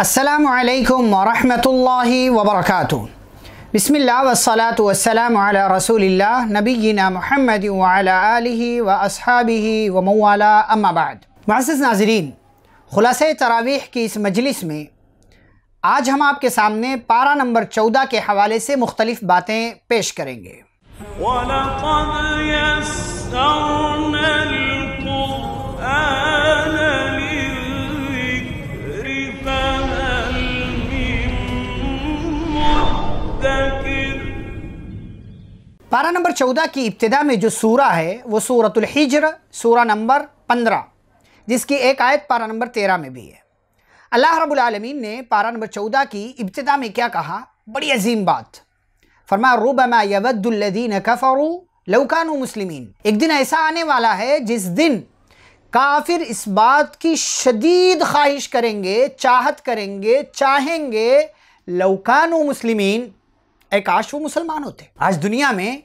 अस्सलाम वालेकुम वरहमतुल्लाहि वबरकातुहू बिस्मिल्लाह वस्सलातु वस्सलाम अला रसूलिल्लाह नबीना मोहम्मद वाला आलिहि व असहाबिहि व मवाला अम्मा बाद मुअज़्ज़ज़ नाजरीन खुलासा तरावीह की इस मजलिस में आज हम आपके सामने पारा नंबर चौदह के हवाले से मुख्तलिफ़ बातें पेश करेंगे पारा नंबर चौदह की इब्तदा में जो सूरा है वो सूरतुल हिजर सूरा नंबर पंद्रह जिसकी एक आयत पारा नंबर तेरह में भी है अल्लाह रब्लम रबालमीन ने पारा नंबर चौदह की इब्तदा में क्या कहा बड़ी अजीम बात फरमा रूबमा यवद्दुल्लदीन कफ़रू लौकान मुस्लिमीन एक दिन ऐसा आने वाला है जिस दिन काफिर इस बात की शदीद ख्वाहिश करेंगे चाहत करेंगे चाहेंगे लौकान मुस्लिम ए काश वो मुसलमान होते आज दुनिया में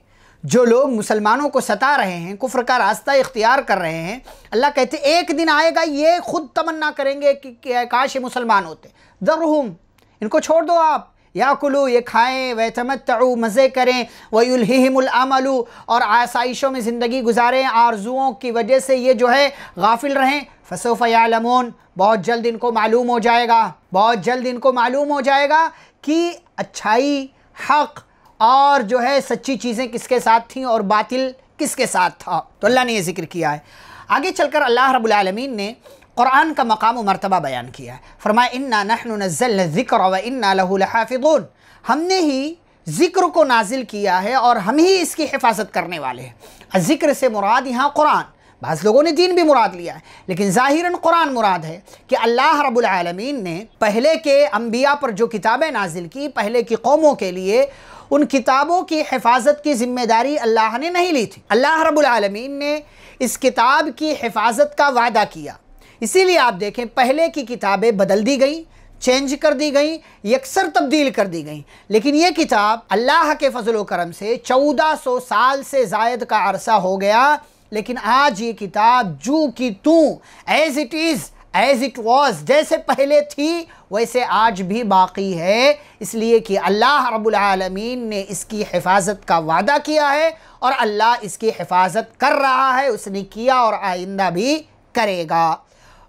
जो लोग मुसलमानों को सता रहे हैं कुफ्र का रास्ता इख्तियार कर रहे हैं अल्लाह कहते एक दिन आएगा ये खुद तमन्ना करेंगे कि, कि काश ये मुसलमान होते दरहम इनको छोड़ दो आप या कुलू ये खाएँ वह तमतु मज़े करें वहीमलू और आसाइशों में ज़िंदगी गुजारें आरजुओं की वजह से ये जो है गाफिल रहें फ़सोफ़यालमोन बहुत जल्द इनको मालूम हो जाएगा बहुत जल्द इनको मालूम हो जाएगा कि अच्छाई हक और जो है सच्ची चीज़ें किसके साथ थीं और बातिल किसके साथ था तो अल्लाह ने ये जिक्र किया है आगे चलकर अल्लाह रबालमीन ने क़ुरान का मकाम मरतबा बयान किया है फरमाया इन्ना नहन नज़ल ज़िक्र व हमने ही ज़िक्र को नाजिल किया है और हम ही इसकी हिफाजत करने वाले हैं ज़िक्र से मुराद यहाँ क़ुरान बस लोगों ने दीन भी मुराद लिया है लेकिन ज़ाहिरन कुरान मुराद है कि अल्लाह रबालमीन ने पहले के अम्बिया पर जो किताबें नाजिल की पहले की कौमों के लिए उन किताबों की हिफाजत की ज़िम्मेदारी अल्लाह ने नहीं ली थी अल्लाह रबालमीन ने इस किताब की हिफाजत का वादा किया इसीलिए आप देखें पहले की किताबें बदल दी गई चेंज कर दी गई यकसर तब्दील कर दी गई लेकिन ये किताब अल्लाह के फजल करम से 1400 साल से जायद का अरसा हो गया लेकिन आज ये किताब जू की तू as it is as it was जैसे पहले थी वैसे आज भी बाकी है इसलिए कि अल्लाह रबालमीन ने इसकी हिफाजत का वादा किया है और अल्लाह इसकी हिफाजत कर रहा है उसने किया और आइंदा भी करेगा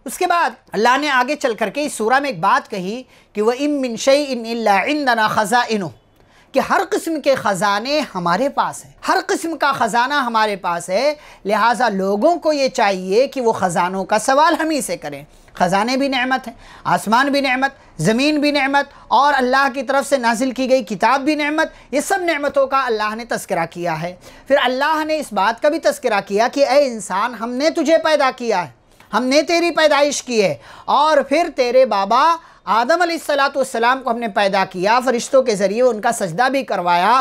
उसके बाद अल्लाह ने आगे चल करके इस सूरा में एक बात कही कि वह इम मिनशई इन खज़ा इनो कि हर किस्म के ख़जाने हमारे पास हैं हर किस्म का ख़जाना हमारे पास है लिहाजा लोगों को ये चाहिए कि वो ख़जानों का सवाल हम ही से करें ख़जाने भी नहमत हैं आसमान भी नहमत ज़मीन भी नहमत और अल्लाह की तरफ से नाजिल की गई किताब भी नहमत ये सब नहमतों का अल्लाह ने तस्करा किया है फिर अल्लाह ने इस बात का भी तस्करा किया कि ए इंसान हमने तुझे पैदा किया है हमने तेरी पैदाइश की है और फिर तेरे बाबा आदम सलाम को हमने पैदा किया फरिश्तों के ज़रिए उनका सजदा भी करवाया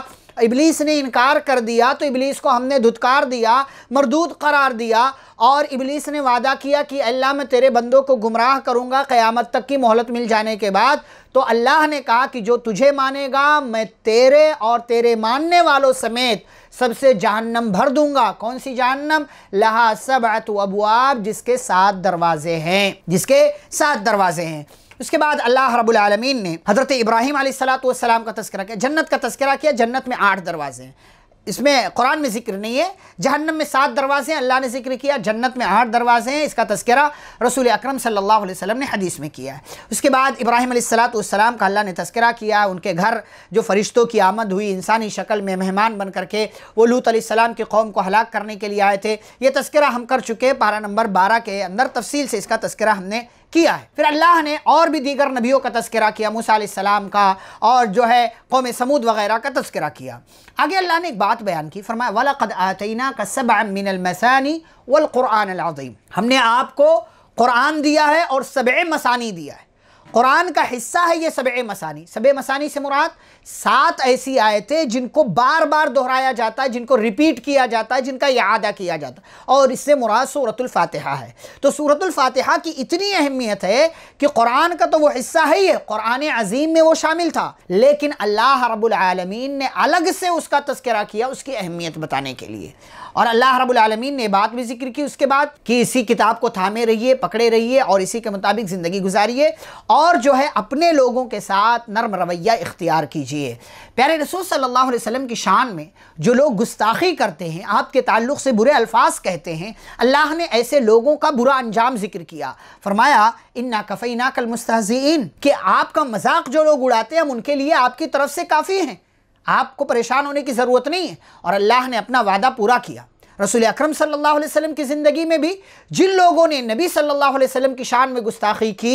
इबलीस ने इनकार कर दिया तो इबलीस को हमने धुतकार दिया मरदूद करार दिया और इबलीस ने वादा किया कि अल्लाह मैं तेरे बंदों को गुमराह करूँगा क़यामत तक की मोहलत मिल जाने के बाद तो अल्लाह ने कहा कि जो तुझे मानेगा मैं तेरे और तेरे मानने वालों समेत सबसे जहन्नम भर दूंगा कौन सी जहन्नम लहा सब अबुआब जिसके सात दरवाजे हैं जिसके सात दरवाजे हैं उसके बाद अल्लाह रबालमीन ने हज़रत इब्राहिम सलाम का तस्करा किया जन्नत का तस्करा किया जन्नत में आठ दरवाजे हैं इसमें कुरान में जिक्र नहीं है जहन्नम में सात दरवाजे हैं अल्लाह ने जिक्र किया जन्नत में आठ दरवाजे हैं इसका तस्करा रसूल अकरम सल्लल्लाहु अलैहि वसल्लम ने हदीस में किया है उसके बाद इब्राहिम सलाम का अल्लाह ने तस्करा किया उनके घर जो फरिश्तों की आमद हुई इंसानी शक्ल में मेहमान बन करके वो लूत सलाम की कौम को हलाक करने के लिए आए थे ये तस्करा हम कर चुके पारा नंबर बारह के अंदर तफसील से इसका तस्करा हमने किया है फिर अल्लाह ने और भी दीगर नबियों का तस्करा किया मूसम का और जो है कौम समूद वगैरह का तस्करा किया आगे अल्लाह ने एक बात बयान की फरमाया कद आतना का सब मिनलमसानी वलक़ुरान हमने आपको कुरान दिया है और सब मसानी दिया है कुरान का हिस्सा है ये सब मसानी सब मसानी से मुराद सात ऐसी आयतें जिनको बार बार दोहराया जाता है जिनको रिपीट किया जाता है जिनका यादा किया जाता है और इससे मुराद फातिहा है तो फातिहा की इतनी अहमियत है कि कुरान का तो वो हिस्सा है ही है कुरान अजीम में वो शामिल था लेकिन अल्लाह रबालमीन ने अलग से उसका तस्करा किया उसकी अहमियत बताने के लिए और अल्लाह रबालमीन ने बात भी जिक्र की उसके बाद कि इसी किताब को थामे रहिए पकड़े रहिए और इसी के मुताबिक ज़िंदगी गुजारिए और जो है अपने लोगों के साथ नरम रवैया इख्तियार कीजिए प्यारे रसूल सल्लल्लाहु अलैहि वसल्लम की शान में जो लोग गुस्ताखी करते हैं आपके ताल्लुक से बुरे अल्फाज कहते हैं अल्लाह ने ऐसे लोगों का बुरा अंजाम जिक्र किया फरमाया इन्ना कफ़ी ना कल कि आपका मजाक जो लोग उड़ाते हैं हम उनके लिए आपकी तरफ से काफ़ी हैं आपको परेशान होने की ज़रूरत नहीं है और अल्लाह ने अपना वादा पूरा किया रसूल अकरम सल्लल्लाहु अलैहि वसल्लम की ज़िंदगी में भी जिन लोगों ने नबी सल्लल्लाहु अलैहि वसल्लम की शान में गुस्ताखी की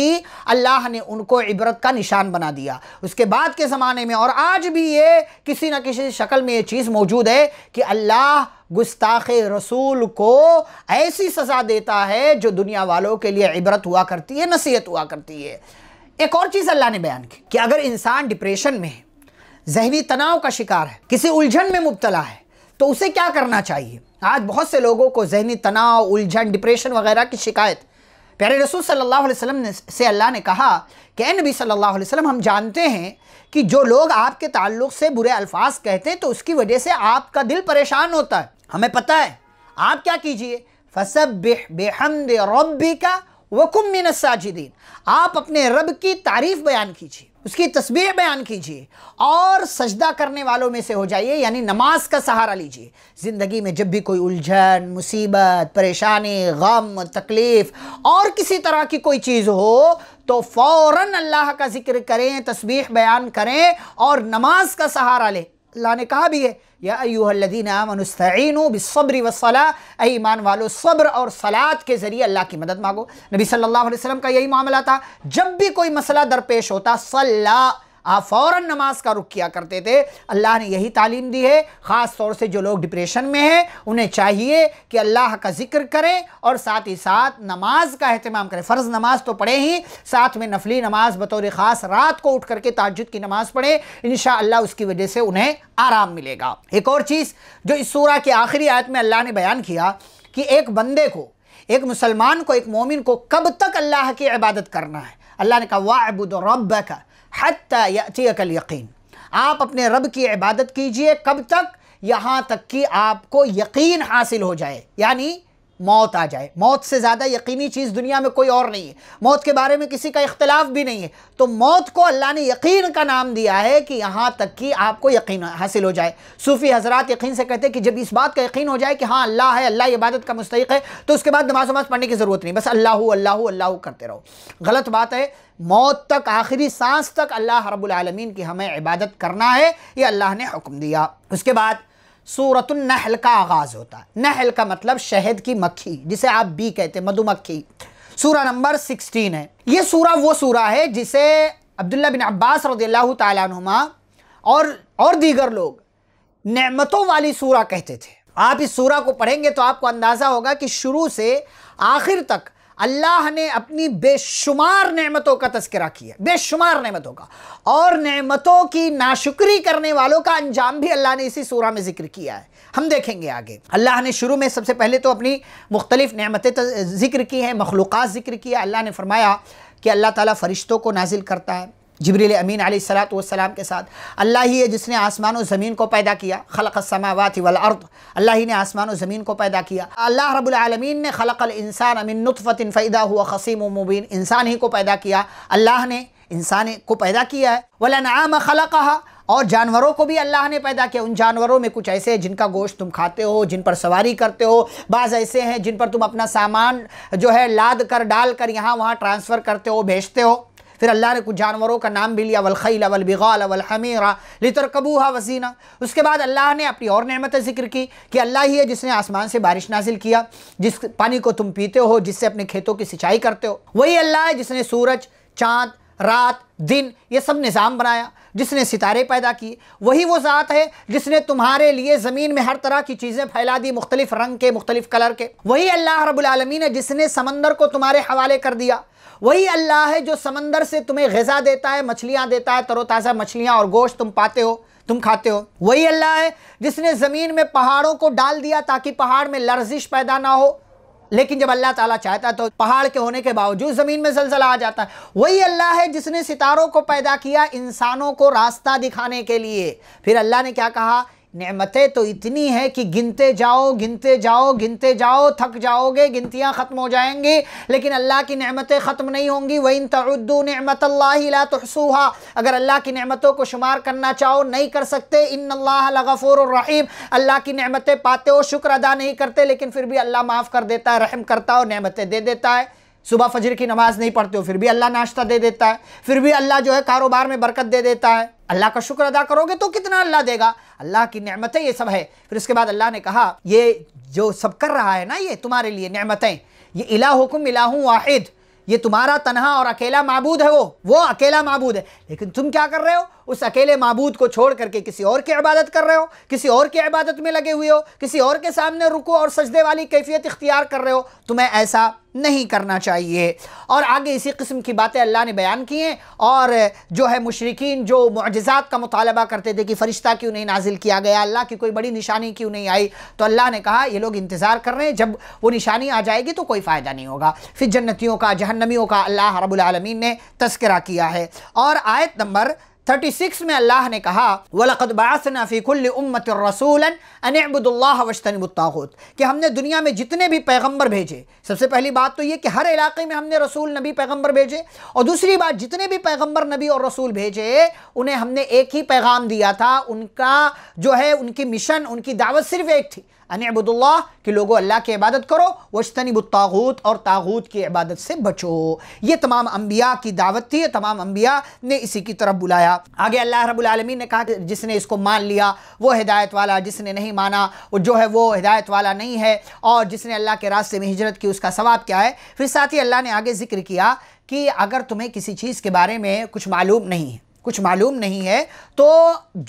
अल्लाह ने उनको इबरत का निशान बना दिया उसके बाद के ज़माने में और आज भी ये किसी न किसी शक्ल में ये चीज़ मौजूद है कि अल्लाह गुस्ताख रसूल को ऐसी सज़ा देता है जो दुनिया वालों के लिए इबरत हुआ करती है नसीहत हुआ करती है एक और चीज़ अल्लाह ने बयान की कि अगर इंसान डिप्रेशन में है जहनी तनाव का शिकार है किसी उलझन में मुबतला है तो उसे क्या करना चाहिए आज बहुत से लोगों को जहनी तनाव उलझन डिप्रेशन वगैरह की शिकायत प्यारे रसूल सल्लल्लाहु अलैहि वसल्लम ने से अल्लाह ने कहा कि ए नबी सल्लल्लाहु अलैहि वसल्लम हम जानते हैं कि जो लोग आपके ताल्लुक से बुरे अल्फाज कहते हैं तो उसकी वजह से आपका दिल परेशान होता है हमें पता है आप क्या कीजिए फसब बेहमद रबी का वकुम साजिदीन आप अपने रब की तारीफ़ बयान कीजिए उसकी तस्वीर बयान कीजिए और सजदा करने वालों में से हो जाइए यानी नमाज का सहारा लीजिए ज़िंदगी में जब भी कोई उलझन मुसीबत परेशानी गम तकलीफ़ और किसी तरह की कोई चीज़ हो तो फ़ौर अल्लाह का ज़िक्र करें तस्वीर बयान करें और नमाज का सहारा लें अल्लाह ने कहा भी है या अयुहल्लिन आमनस्तैन बिसब्र वसला ए ईमान वालो सब्र और सलात के ज़रिए अल्लाह की मदद मांगो नबी सल्लल्लाहु अलैहि वसल्लम का यही मामला था जब भी कोई मसला दरपेश होता सल्ला आप फ़ौर नमाज का रुख किया करते थे अल्लाह ने यही तालीम दी है ख़ास तौर से जो लोग डिप्रेशन में हैं उन्हें चाहिए कि अल्लाह का जिक्र करें और साथ ही साथ नमाज का अहतमाम करें फ़र्ज़ नमाज तो पढ़े ही साथ में नफली नमाज बतौर ख़ास रात को उठ करके ताजुद की नमाज पढ़ें इन उसकी वजह से उन्हें आराम मिलेगा एक और चीज़ जो इस सूरा की आखिरी आयत में अल्लाह ने बयान किया कि एक बंदे को एक मुसलमान को एक मोमिन को कब तक अल्लाह की इबादत करना है अल्लाह ने कहा वाबुद रब का हती यकीन आप अपने रब की इबादत कीजिए कब तक यहाँ तक कि आपको यकीन हासिल हो जाए यानी मौत आ जाए मौत से ज़्यादा यकीनी चीज़ दुनिया में कोई और नहीं है मौत के बारे में किसी का इख्तलाफ भी नहीं है तो मौत को अल्लाह ने यकीन का नाम दिया है कि यहाँ तक कि आपको यकीन हासिल हो जाए सूफ़ी हजरात यकीन से कहते हैं कि जब इस बात का यकीन हो जाए कि हाँ अल्लाह है अल्लाह इबादत का मुस्तक है तो उसके बाद नमाज वमाज पढ़ने की ज़रूरत नहीं बस अल्लाह अल्लाह अल्लाह करते रहो गलत बात है मौत तक आखिरी सांस तक अल्लाह रबालमीन की हमें इबादत करना है ये अल्लाह ने हुक्म दिया उसके बाद नहल का आगाज़ होता है नहल का मतलब शहद की मक्खी जिसे आप बी कहते हैं मधुमक्खी सूरा नंबर सिक्सटीन है ये सूरा वो सूरा है जिसे अब्दुल्ला बिन अब्बास रदील्ला तुमा और और दीगर लोग नमतों वाली सूरा कहते थे आप इस सूरा को पढ़ेंगे तो आपको अंदाज़ा होगा कि शुरू से आखिर तक अल्लाह ने अपनी बेशुमार नेमतों का तस्करा किया बेशुमार नेमतों का और नेमतों की नाशुक्री करने वालों का अंजाम भी अल्लाह ने इसी सूरा में जिक्र किया है हम देखेंगे आगे अल्लाह ने शुरू में सबसे पहले तो अपनी मुख्तलिफ़ नेमतें जिक्र की हैं मखलूक़ात जिक्र किया अल्लाह ने फरमाया कि अल्लाह ताला फ़रिश्तों को नाजिल करता है जबरील अमीन वसलाम के साथ अल्लाह ही है जिसने आसमान और ज़मीन को पैदा किया खलक समावत वल अर्द अल्लाह ही ने आसमान और ज़मीन को पैदा किया अल्लाह रबालमीन ने खलक इंसान अमीन नतफ़तिन फ़ैदा हुआ खसीम मुबीन इंसान ही को पैदा किया अल्लाह ने इंसान को पैदा किया है वलनाम ख़ल कहा और जानवरों को भी अल्लाह ने पैदा किया उन जानवरों में कुछ ऐसे हैं जिनका गोश्त तुम खाते हो जिन पर सवारी करते हो बाज़ ऐसे हैं जिन पर तुम अपना सामान जो है लाद कर डाल कर यहाँ वहाँ ट्रांसफ़र करते हो भेजते हो फिर अल्लाह ने कुछ जानवरों का नाम भी लिया वलखील वलबिगाल वलहमीरा लितरकबूहा वसीना उसके बाद अल्लाह ने अपनी और नमत जिक्र की कि अल्लाह ही है जिसने आसमान से बारिश नाजिल किया जिस पानी को तुम पीते हो जिससे अपने खेतों की सिंचाई करते हो वही अल्लाह है जिसने सूरज चाँद रात दिन ये सब निज़ाम बनाया जिसने सितारे पैदा किए वही वो ज़ात है जिसने तुम्हारे लिए ज़मीन में हर तरह की चीज़ें फैला दी मुख्तलिफ रंग के मुख्तलिफ कलर के वही अल्लाह रबालमीन है जिसने समंदर को तुम्हारे हवाले कर दिया वही अल्लाह है जो समंदर से तुम्हें गज़ा देता है मछलियां देता है तरोताज़ा मछलियां और गोश्त तुम पाते हो तुम खाते हो वही अल्लाह है जिसने ज़मीन में पहाड़ों को डाल दिया ताकि पहाड़ में लर्जिश पैदा ना हो लेकिन जब अल्लाह ताला चाहता है तो पहाड़ के होने के बावजूद ज़मीन में जलजला आ जाता है वही अल्लाह है जिसने सितारों को पैदा किया इंसानों को रास्ता दिखाने के लिए फिर अल्लाह ने क्या कहा नमतें तो इतनी हैं कि गिनते जाओ गिनते जाओ गिनते जाओ थक जाओगे गिनतियाँ ख़त्म हो जाएंगी लेकिन अल्लाह की नमतें ख़त्म नहीं होंगी वही तरुद्दू नमत ला तहसूहा अगर अल्लाह की नमतों को शुमार करना चाहो नहीं कर सकते इन गफ़ूर अल्लाह की नमतें पाते हो शुक्र अदा नहीं करते लेकिन फिर भी अल्लाह माफ़ कर देता है रहम करता हो नमतें दे देता है सुबह फजर की नमाज़ नहीं पढ़ते हो फिर भी अल्लाह नाश्ता दे देता है फिर भी अल्लाह जो है कारोबार में बरकत दे देता है अल्लाह का शुक्र अदा करोगे तो कितना अल्लाह देगा अल्लाह की नमतें ये सब है फिर उसके बाद अल्लाह ने कहा ये जो सब कर रहा है ना ये तुम्हारे लिए नमतें ये इला इला हूँ वाहिद ये तुम्हारा तनहा और अकेला मबूद है वो वो अकेला मबूद है लेकिन तुम क्या कर रहे हो उस अकेले मबूद को छोड़ करके किसी और की इबादत कर रहे हो किसी और की इबादत में लगे हुए हो किसी और के सामने रुको और सजदे वाली कैफियत इख्तियार कर रहे हो तुम्हें ऐसा नहीं करना चाहिए और आगे इसी किस्म की बातें अल्लाह ने बयान की हैं और जो है मुशरकिन जो मुआजात का मुतालबा करते थे कि फ़रिश्ता क्यों नहीं नाजिल किया गया अल्लाह की कोई बड़ी निशानी क्यों नहीं आई तो अल्लाह ने कहा ये लोग इंतज़ार कर रहे हैं जब वो निशानी आ जाएगी तो कोई फ़ायदा नहीं होगा फिर जन्नतियों का जहन्नमियों का अल्लाह रबालमीन ने तस्करा किया है और आयत नंबर थर्टी सिक्स में अल्लाह ने कहा वलकदबासनाफ़ीकुल उम्मत रसूल अनबुदुल्लाह वशतनबुताहूत कि हमने दुनिया में जितने भी पैगंबर भेजे सबसे पहली बात तो ये कि हर इलाके में हमने रसूल नबी पैगंबर भेजे और दूसरी बात जितने भी पैगंबर नबी और रसूल भेजे उन्हें हमने एक ही पैगाम दिया था उनका जो है उनकी मिशन उनकी दावत सिर्फ एक थी अनबुदुल्ला कि लोगों अल्लाह की इबादत करो वशतनबुतागूत और तागूत की इबादत से बचो ये तमाम अम्बिया की दावत थी तमाम अम्बिया ने इसी की तरफ बुलाया आगे अल्लाह रबालमीन ने कहा कि जिसने इसको मान लिया वो हिदायत वाला जिसने नहीं माना वो जो है वो हिदायत वाला नहीं है और जिसने अल्लाह के रास्ते में हिजरत की उसका सवाब क्या है फिर साथ ही अल्लाह ने आगे जिक्र किया कि अगर तुम्हें किसी चीज़ के बारे में कुछ मालूम नहीं है कुछ मालूम नहीं है तो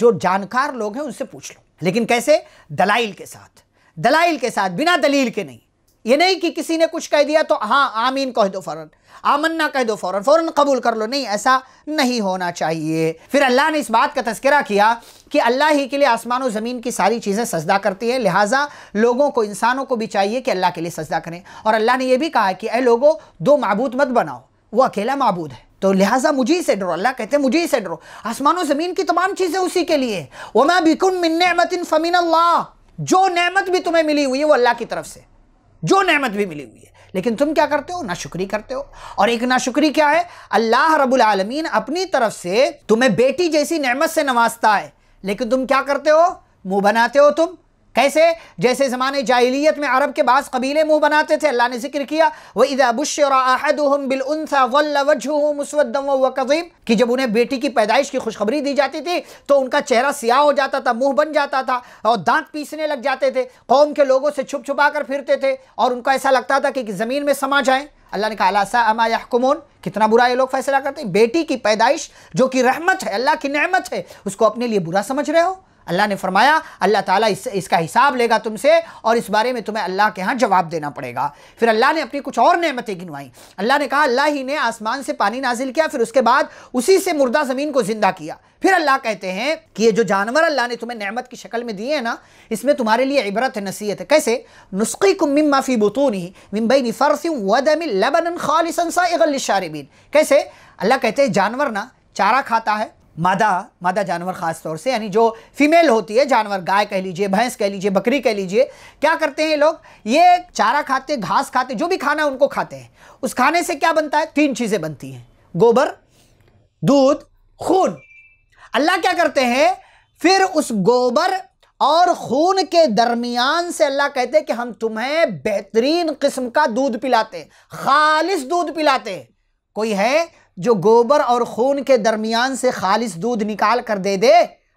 जो जानकार लोग हैं उनसे पूछ लो लेकिन कैसे दलाइल के साथ दलाइल के साथ बिना दलील के नहीं ये नहीं कि किसी ने कुछ कह दिया तो हाँ आमीन कह दो फ़ौरन आमन्ना कह दो फ़ौरन फ़ौरन कबूल कर लो नहीं ऐसा नहीं होना चाहिए फिर अल्लाह ने इस बात का तस्करा किया कि अल्लाह ही के लिए आसमान और ज़मीन की सारी चीज़ें सजदा करती हैं लिहाजा लोगों को इंसानों को भी चाहिए कि अल्लाह के लिए सजदा करें और अल्लाह ने यह भी कहा कि अः लोगों दो मबूद मत बनाओ वो अकेला मबूद है तो लिहाजा मुझे ही से डरो अल्लाह कहते हैं मुझे ही से डरो आसमान और ज़मीन की तमाम चीज़ें उसी के लिए वमा बिकुन मिन फमिन अल्लाह जो नेमत भी तुम्हें मिली हुई है वो अल्लाह की तरफ से जो नेमत भी मिली हुई है लेकिन तुम क्या करते हो नाशुक्री करते हो और एक नाशुक्री क्या है अल्लाह रबुल आलमीन अपनी तरफ से तुम्हें बेटी जैसी नेमत से नवाजता है लेकिन तुम क्या करते हो मुंह बनाते हो तुम कैसे जैसे ज़माने जाहिलियत में अरब के बाद कबीले मुंह बनाते थे अल्लाह ने जिक्र किया व इदाबुशरहदम बिलसा वल्लवजहमसवदम व कि जब उन्हें बेटी की पैदाइश की खुशखबरी दी जाती थी तो उनका चेहरा सियाह हो जाता था मुंह बन जाता था और दांत पीसने लग जाते थे कौम के लोगों से छुप छुपा कर फिरते थे और उनको ऐसा लगता था कि, कि ज़मीन में समा जाए अल्लाह ने कहा अलासा अमा यहकुमून कितना बुरा ये लोग फैसला करते हैं बेटी की पैदाइश जो कि रहमत है अल्लाह की नहमत है उसको अपने लिए बुरा समझ रहे हो अल्लाह ने फरमाया अल्लाह ताला इस, इसका हिसाब लेगा तुमसे और इस बारे में तुम्हें अल्लाह के यहाँ जवाब देना पड़ेगा फिर अल्लाह ने अपनी कुछ और नेमतें गिनवाई अल्लाह ने कहा अल्लाह ही ने आसमान से पानी नाजिल किया फिर उसके बाद उसी से मुर्दा ज़मीन को ज़िंदा किया फिर अल्लाह कहते हैं कि ये जो जानवर अल्लाह ने तुम्हें नेमत की शक्ल में दिए हैं ना इसमें तुम्हारे लिए इबरत है नसीहत है कैसे नुस्खी को मिम्मा फ़ी बतून लबन खालिसन कैसे अल्लाह कहते हैं जानवर ना चारा खाता है मादा मादा जानवर ख़ास तौर से यानी जो फीमेल होती है जानवर गाय कह लीजिए भैंस कह लीजिए बकरी कह लीजिए क्या करते हैं ये लोग ये चारा खाते घास खाते जो भी खाना उनको खाते हैं उस खाने से क्या बनता है तीन चीज़ें बनती हैं गोबर दूध खून अल्लाह क्या करते हैं फिर उस गोबर और खून के दरमियान से अल्लाह कहते हैं कि हम तुम्हें बेहतरीन किस्म का दूध पिलाते हैं खालिश दूध पिलाते हैं कोई है जो गोबर और खून के दरमियान से खालिश दूध निकाल कर दे दे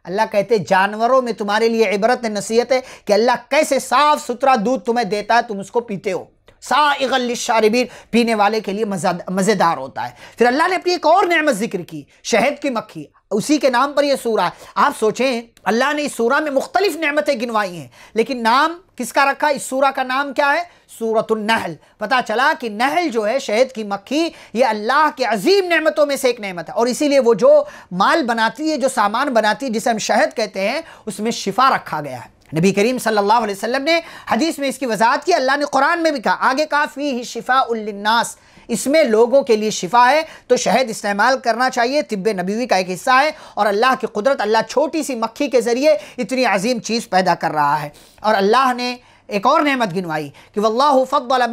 अल्लाह कहते जानवरों में तुम्हारे लिए इबरत नसीहत है कि अल्लाह कैसे साफ सुथरा दूध तुम्हें देता है तुम उसको पीते हो सागल शारबीर पीने वाले के लिए मज़ेदार होता है फिर अल्लाह ने अपनी एक और नमत जिक्र की शहद की मक्खी उसी के नाम पर यह सूरा आप सोचें अल्लाह ने इस सूरा में मुख्तलिफ नमतें गिनवाई हैं लेकिन नाम किसका रखा इस सूरा का नाम क्या है सूरतुलनहल पता चला कि नहल जो है शहद की मक्खी ये अल्लाह के अजीम नमतों में से एक नमत है और इसीलिए वो जो माल बनाती है जो सामान बनाती है जिसे हम शहद कहते हैं उसमें शिफा रखा गया है नबी करीम सल्लल्लाहु अलैहि वसल्लम ने हदीस में इसकी वजाहत की अल्लाह ने कुरान में भी कहा आगे काफी ही शिफा उल्नास इसमें लोगों के लिए शिफा है तो शहद इस्तेमाल करना चाहिए तिब नबीवी का एक हिस्सा है और अल्लाह की कुदरत अल्लाह छोटी सी मक्खी के ज़रिए इतनी अजीम चीज़ पैदा कर रहा है और अल्लाह ने एक और नहमत गिनवाई कि वल्लाह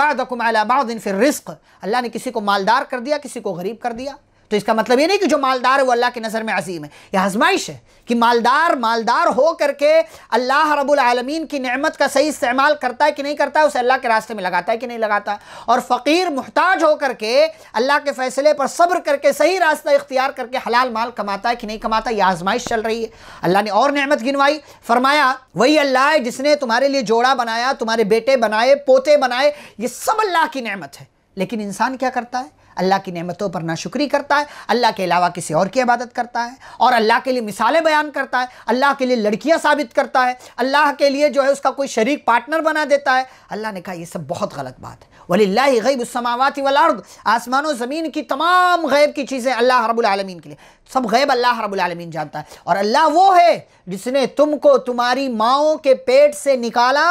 बाद फिर रिस्क अल्लाह ने किसी को मालदार कर दिया किसी को गरीब कर दिया तो इसका मतलब ये नहीं कि जो मालदार है वो अल्लाह की नज़र में अजीम है यह आजमाइश है कि मालदार मालदार हो करके अल्लाह रबालमीन की नमत का सही इस्तेमाल करता है कि नहीं करता है उसे अल्लाह के रास्ते में लगाता है कि नहीं लगाता और फ़कीर मुहताज होकर के अल्लाह के फ़ैसले पर सब्र करके सही रास्ता इख्तियार करके हलाल माल कमाता है कि नहीं कमाता यह आजमाइश चल रही है अल्लाह ने और नमत गिनवाई फरमाया वही अल्लाह है जिसने तुम्हारे लिए जोड़ा बनाया तुम्हारे बेटे बनाए पोते बनाए ये सब अल्लाह की नमत है लेकिन इंसान क्या करता है अल्लाह की नेमतों पर नाशुक्री करता है अल्लाह के अलावा किसी और की इबादत करता है और अल्लाह के लिए मिसालें बयान करता है अल्लाह के लिए लड़कियां साबित करता है अल्लाह के लिए जो है उसका कोई शरीक पार्टनर बना देता है अल्लाह ने कहा यह सब बहुत गलत बात है वलील्ला गैब उसमावत अर्द आसमान ज़मीन की तमाम गैब की चीज़ें अल्लाह रबालमीन के लिए सब गैब अल्लाह रबालमीन जानता है और अल्लाह वो है जिसने तुमको तुम्हारी माओ के पेट से निकाला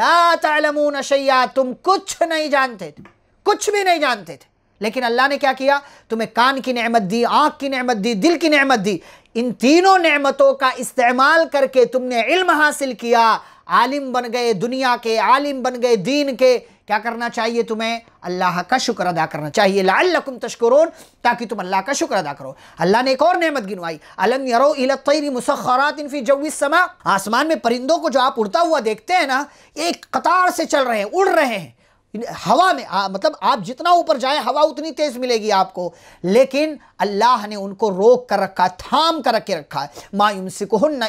ला तलमून शैया तुम कुछ नहीं जानते थे कुछ भी नहीं जानते थे लेकिन अल्लाह ने क्या किया तुम्हें कान की नेमत दी आँख की नेमत दी दिल की नमत दी इन तीनों नमतों का इस्तेमाल करके तुमने इल्म हासिल किया आलिम बन गए दुनिया के आलिम बन गए दीन के क्या करना चाहिए तुम्हें अल्लाह का शुक्र अदा करना चाहिए लाकुम तश्करून ताकि तुम अल्लाह का शुक्र अदा करो अल्लाह ने एक और नेमत गिनवाई अलम यरो मुसखरात समा आसमान में परिंदों को जो आप उड़ता हुआ देखते हैं ना एक कतार से चल रहे हैं उड़ रहे हैं हवा में आ, मतलब आप जितना ऊपर जाए हवा उतनी तेज मिलेगी आपको लेकिन अल्लाह ने उनको रोक कर रखा थाम कर रखे रखा है मायूम सिकुहन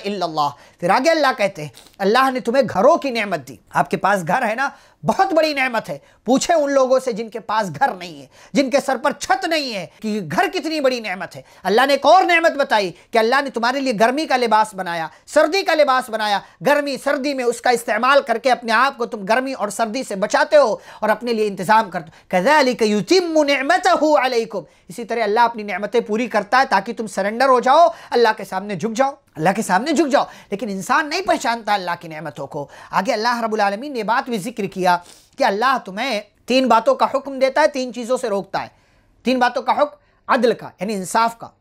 फिर आगे अल्लाह कहते हैं अल्लाह ने तुम्हें घरों की नेमत दी आपके पास घर है ना बहुत बड़ी नेमत है पूछे उन लोगों से जिनके पास घर नहीं है जिनके सर पर छत नहीं है कि घर कितनी बड़ी नेमत है अल्लाह ने एक और नेमत बताई कि अल्लाह ने तुम्हारे लिए गर्मी का लिबास बनाया सर्दी का लिबास बनाया गर्मी सर्दी में उसका इस्तेमाल करके अपने आप को तुम गर्मी और सर्दी से बचाते हो और अपने लिए इंतज़ाम करते हो कज़ालिकमत अलैकुम इसी तरह अल्लाह अपनी नेमतें पूरी करता है ताकि तुम सरेंडर हो जाओ अल्लाह के सामने झुक जाओ अल्लाह के सामने झुक जाओ लेकिन इंसान नहीं पहचानता अल्लाह की नेमतों को आगे अल्लाह रबालमीन ने बात भी जिक्र किया कि अल्लाह तुम्हें तीन बातों का हुक्म देता है तीन चीज़ों से रोकता है तीन बातों का हुक्म अदल का यानी इंसाफ का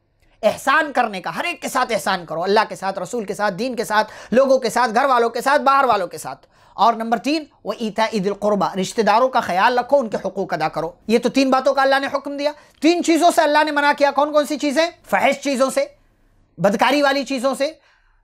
एहसान करने का हर एक के साथ एहसान करो अल्लाह के साथ रसूल के साथ दीन के साथ लोगों के साथ घर वालों के साथ बाहर वालों के साथ और नंबर तीन वह ईता ईदिल रिश्तेदारों का ख्याल रखो उनके हकूक अदा करो ये तो तीन बातों का अल्लाह ने हुक्म दिया तीन चीज़ों से अल्लाह ने मना किया कौन कौन सी चीज़ें फहश चीज़ों से बदकारी वाली चीज़ों से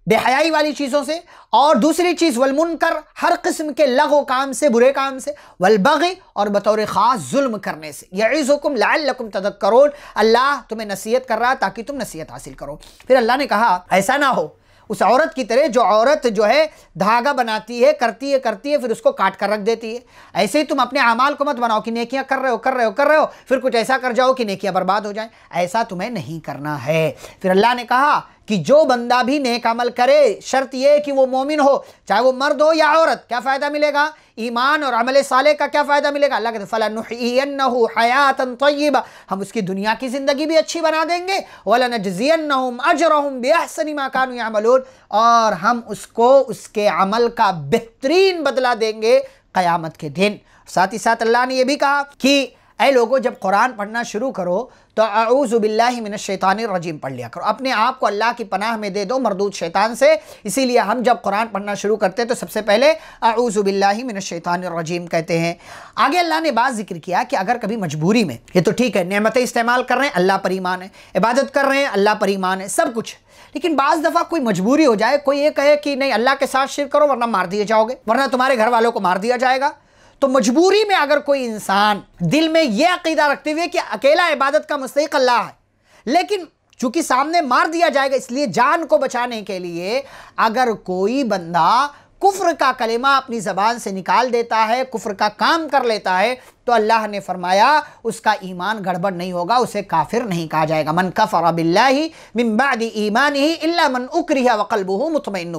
बेहयाई वाली चीज़ों से और दूसरी चीज़ वलमुनकर हर किस्म के लगो काम से बुरे काम से वलबगी और बतौर ख़ास जुल्म करने से यज़ुकुम लकुम करो अल्लाह तुम्हें नसीहत कर रहा ताकि तुम नसीहत हासिल करो फिर अल्लाह ने कहा ऐसा ना हो उस औरत की तरह जो औरत जो है धागा बनाती है करती है करती है फिर उसको काट कर रख देती है ऐसे ही तुम अपने अमाल को मत बनाओ कि नेकियां कर रहे हो कर रहे हो कर रहे हो फिर कुछ ऐसा कर जाओ कि नेकियां बर्बाद हो जाए ऐसा तुम्हें नहीं करना है फिर अल्लाह ने कहा कि जो बंदा भी नेक अमल करे शर्त यह कि वो मोमिन हो चाहे वो मर्द हो या औरत क्या फ़ायदा मिलेगा ईमान और अमल साले का क्या फ़ायदा मिलेगा अल्लाह कहते फ़लान हयात तय्यबा हम उसकी दुनिया की ज़िंदगी भी अच्छी बना देंगे वला नजीन अजरहम बेहसनी माकान और हम उसको उसके अमल का बेहतरीन बदला देंगे क्यामत के दिन साथ ही साथ अल्लाह ने यह भी कहा कि ऐ लोगों जब कुरान पढ़ना शुरू करो तो आऊज़ुबिल्लिमिन शैतान रजीम पढ़ लिया करो अपने आप को अल्लाह की पनाह में दे दो मरदूद शैतान से इसीलिए हम जब कुरान पढ़ना शुरू करते हैं तो सबसे पहले आऊज़ुबिल्लिमिन शैतान रजीम कहते हैं आगे अल्लाह ने बात जिक्र किया कि अगर कभी मजबूरी में ये तो ठीक है नमतें इस्तेमाल कर रहे हैं अल्लाह पर ईमान है इबादत कर रहे हैं अल्लाह पर ईमान है सब कुछ लेकिन बाज़ दफ़ा कोई मजबूरी हो जाए कोई ये कहे कि नहीं अल्लाह के साथ शिर करो वरना मार दिए जाओगे वरना तुम्हारे घर वालों को मार दिया जाएगा तो मजबूरी में अगर कोई इंसान दिल में यह अकीदा रखते हुए कि अकेला इबादत का मुस्तक अल्लाह है लेकिन चूंकि सामने मार दिया जाएगा इसलिए जान को बचाने के लिए अगर कोई बंदा कुफ्र का कलेमा अपनी ज़बान से निकाल देता है कुफ्र का काम कर लेता है तो अल्लाह ने फरमाया उसका ईमान गड़बड़ नहीं होगा उसे काफिर नहीं कहा जाएगा मन कफ़र ही मिम्बाद ईमान ही इल्ला मन उक्रिया बहु मुतमिन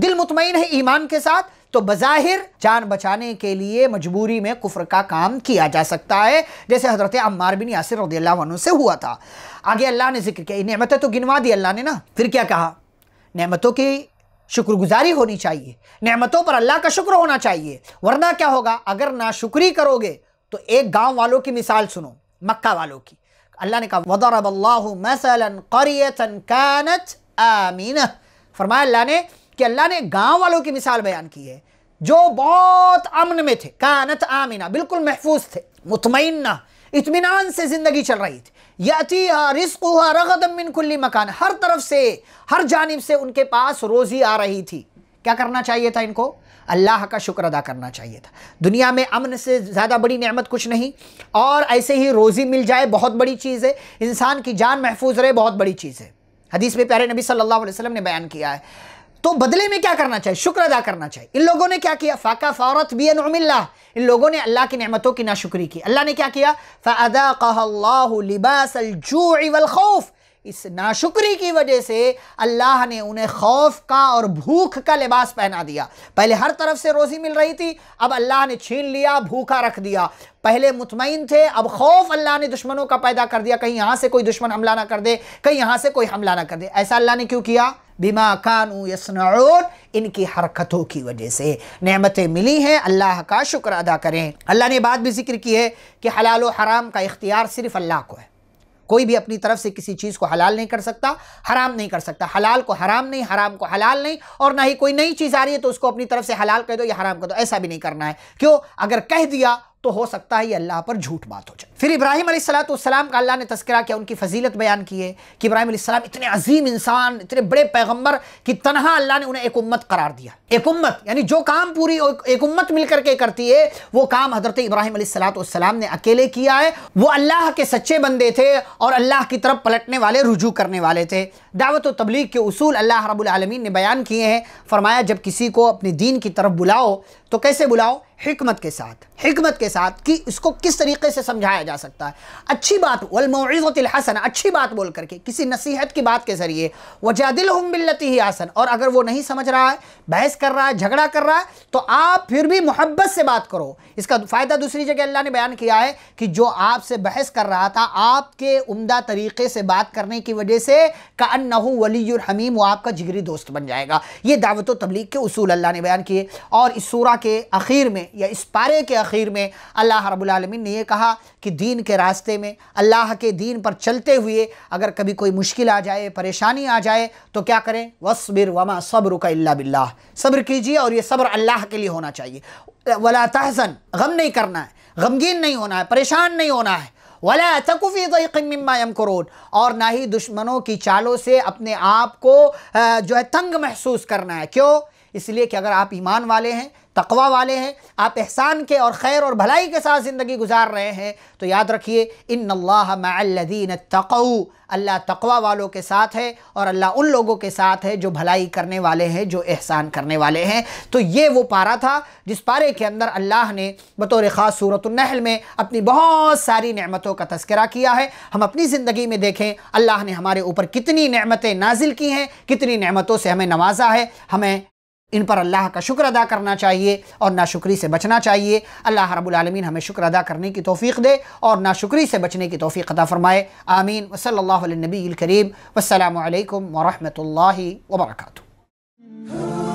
दिल मुतमिन है ईमान के साथ तो बज़ाहिर जान बचाने के लिए मजबूरी में कुफ्र का काम किया जा सकता है जैसे हज़रत अम्मार बिन यासिर रदील्ला से हुआ था आगे अल्लाह ने जिक्र किया नमतें तो गिनवा दी अल्लाह ने ना फिर क्या कहा नमतों की शुक्रगुजारी होनी चाहिए नेमतों पर अल्लाह का शुक्र होना चाहिए वरना क्या होगा अगर ना शुक्री करोगे तो एक गांव वालों की मिसाल सुनो मक्का वालों की अल्लाह ने कहा कानत आमीन फरमाया अल्लाह ने कि अल्लाह ने गांव वालों की मिसाल बयान की है जो बहुत अमन में थे कानत आमीना बिल्कुल महफूज थे मुतमिन इतमान से ज़िंदगी चल रही थी याती रिस्क हुआ रगदमिन कुल्ली मकान हर तरफ से हर जानब से उनके पास रोज़ी आ रही थी क्या करना चाहिए था इनको अल्लाह का शुक्र अदा करना चाहिए था दुनिया में अमन से ज़्यादा बड़ी नेमत कुछ नहीं और ऐसे ही रोज़ी मिल जाए बहुत बड़ी चीज़ है इंसान की जान महफूज रहे बहुत बड़ी चीज़ है हदीस में प्यारे नबी सल्लल्लाहु अलैहि वसल्लम ने बयान किया है तो बदले में क्या करना चाहिए शुक्र अदा करना चाहिए इन लोगों ने क्या किया फ़ाका फ़ौरत बी नमिल्ला इन लोगों ने अल्लाह की नमतों की नाशुक्री की अल्लाह ने क्या किया फ़ादाखौफ़ इस नाशुक्री की वजह से अल्लाह ने उन्हें खौफ का और भूख का लिबास पहना दिया पहले हर तरफ से रोज़ी मिल रही थी अब अल्लाह ने छीन लिया भूखा रख दिया पहले मुतमिन थे अब खौफ अल्लाह ने दुश्मनों का पैदा कर दिया कहीं यहाँ से कोई दुश्मन हमला ना कर दे कहीं यहाँ से कोई हमला ना कर दे ऐसा अल्लाह ने क्यों किया बीमा कानू यसनाउन इनकी हरकतों की वजह से नमतें मिली हैं अल्लाह का शुक्र अदा करें अल्लाह ने बात भी जिक्र की है कि हलाल व हराम का इख्तियार सिर्फ अल्लाह को है कोई भी अपनी तरफ से किसी चीज़ को हलाल नहीं कर सकता हराम नहीं कर सकता हलाल को हराम नहीं हराम को हलाल नहीं और ना ही कोई नई चीज़ आ रही है तो उसको अपनी तरफ से हलाल कह दो या हराम कह दो ऐसा भी नहीं करना है क्यों अगर कह दिया तो हो सकता है ये अल्लाह पर झूठ बात हो जाए फिर इब्राहिम सलाम का अल्लाह ने तस्करा किया उनकी फजीलत बयान की है कि इब्राहिम सलाम इतने अजीम इंसान इतने बड़े पैगंबर की तनहा अल्लाह ने उन्हें एक उम्मत करार दिया एक उम्मत यानी जो काम पूरी एक उम्मत मिलकर के करती है वो काम हजरत इब्राहिम सलाम ने अकेले किया है वो अल्लाह के सच्चे बंदे थे और अल्लाह की तरफ पलटने वाले रुजू करने वाले थे दावत व तबलीग के उसूल अल्लाह रबालमीन ने बयान किए हैं फरमाया जब किसी को अपने दीन की तरफ बुलाओ तो कैसे बुलाओ हमत के साथ हमत के साथ कि इसको किस तरीके से समझाया जा सकता है अच्छी बात वलमौज़तिलहसन अच्छी बात बोल करके किसी नसीहत की बात के ज़रिए वजादिल हम बिल्लती ही आसन और अगर वो नहीं समझ रहा है बहस कर रहा है झगड़ा कर रहा है तो आप फिर भी मोहब्बत से बात करो इसका फ़ायदा दूसरी जगह अल्लाह ने बयान किया है कि जो आपसे बहस कर रहा था आपके उमदा तरीके से बात करने की वजह से का अन्न वली हमीम वो आपका जिगरी दोस्त बन जाएगा ये दावत तबलीग के असूल अल्लाह ने बयान किए और इस सूरा के आखिर में या इस पारे के अख़ीर में अल्लाह रबालमीन ने यह कहा कि दीन के रास्ते में अल्लाह के दीन पर चलते हुए अगर कभी कोई मुश्किल आ जाए परेशानी आ जाए तो क्या करें वसबिर वमा सब्र का अल्ला बिल्ला सब्र कीजिए और ये सब्र अल्लाह के लिए होना चाहिए वला तहसन गम नहीं करना है गमगीन नहीं होना है परेशान नहीं होना है वला तकफ़ी ज़यमिम्मा यमकरून और ना ही दुश्मनों की चालों से अपने आप को जो है तंग महसूस करना है क्यों इसलिए कि अगर आप ईमान वाले हैं तकवा वाले हैं आप एहसान के और खैर और भलाई के साथ ज़िंदगी गुजार रहे हैं तो याद रखिए इन अल्लादीन तकऊ अल्लाह तकवा वालों के साथ है और अल्लाह उन लोगों के साथ है जो भलाई करने वाले हैं जो एहसान करने वाले हैं तो ये वो पारा था जिस पारे के अंदर अल्लाह ने बतौर ख़ास सूरतनहल में अपनी बहुत सारी नमतों का तस्करा किया है हम अपनी ज़िंदगी में देखें अल्लाह ने हमारे ऊपर कितनी नमतें नाजिल की हैं कितनी नमतों से हमें नवाजा है हमें इन पर अल्लाह का शुक्र अदा करना चाहिए और नाशुक्री से बचना चाहिए अल्लाह रबालमीन हमें शुक्र अदा करने की तोफ़ी दे और नाशुक्री से बचने की तोफ़ी अदा फ़रमाए आमीन वसल नबी करीम वसलम वरहमल वर्का